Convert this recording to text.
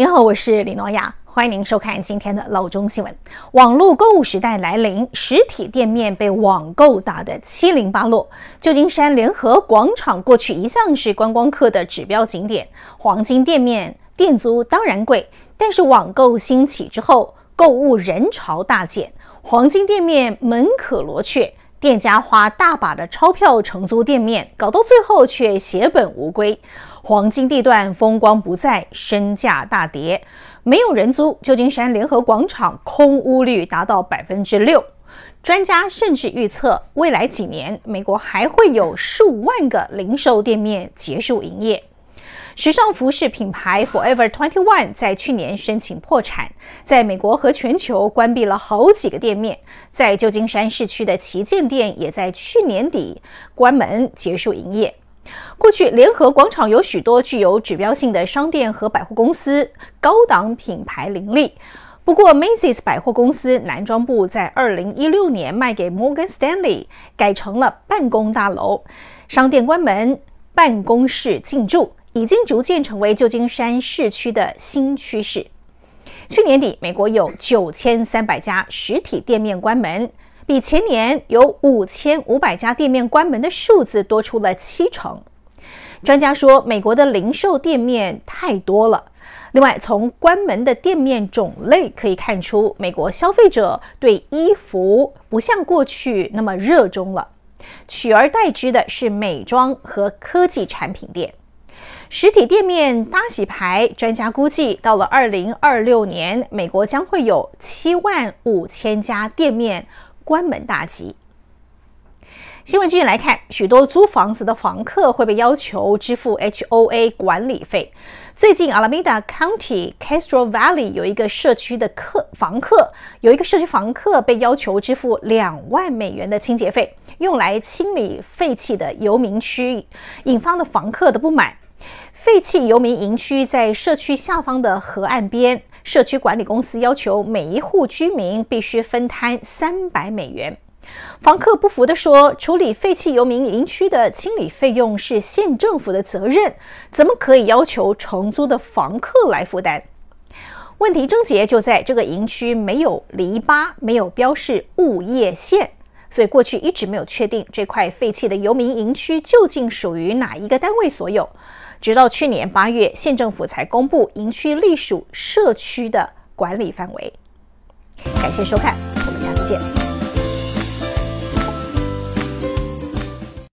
您好，我是李诺亚，欢迎您收看今天的《闹钟新闻》。网络购物时代来临，实体店面被网购打得七零八落。旧金山联合广场过去一向是观光客的指标景点，黄金店面店租当然贵，但是网购兴起之后，购物人潮大减，黄金店面门可罗雀。店家花大把的钞票承租店面，搞到最后却血本无归。黄金地段风光不再，身价大跌，没有人租。旧金山联合广场空屋率达到百分之六，专家甚至预测，未来几年美国还会有数万个零售店面结束营业。时尚服饰品牌 Forever Twenty One 在去年申请破产，在美国和全球关闭了好几个店面，在旧金山市区的旗舰店也在去年底关门结束营业。过去联合广场有许多具有指标性的商店和百货公司，高档品牌林立。不过，Macy's 百货公司男装部在2016年卖给摩根斯坦利，改成了办公大楼，商店关门，办公室进驻。已经逐渐成为旧金山市区的新趋势。去年底，美国有九千三百家实体店面关门，比前年有五千五百家店面关门的数字多出了七成。专家说，美国的零售店面太多了。另外，从关门的店面种类可以看出，美国消费者对衣服不像过去那么热衷了，取而代之的是美妆和科技产品店。实体店面大洗牌，专家估计到了二零二六年，美国将会有七万五千家店面关门大吉。新闻继续来看，许多租房子的房客会被要求支付 HOA 管理费。最近阿拉米达 County Castro Valley 有一个社区的客房客有一个社区房客被要求支付两万美元的清洁费，用来清理废弃的游民区，引发了房客的不满。废弃游民营区在社区下方的河岸边，社区管理公司要求每一户居民必须分摊三百美元。房客不服地说：“处理废弃游民营区的清理费用是县政府的责任，怎么可以要求承租的房客来负担？”问题症结就在这个营区没有篱笆，没有标示物业线。所以过去一直没有确定这块废弃的游民营区究竟属于哪一个单位所有，直到去年八月，县政府才公布营区隶属社区的管理范围。感谢收看，我们下次见。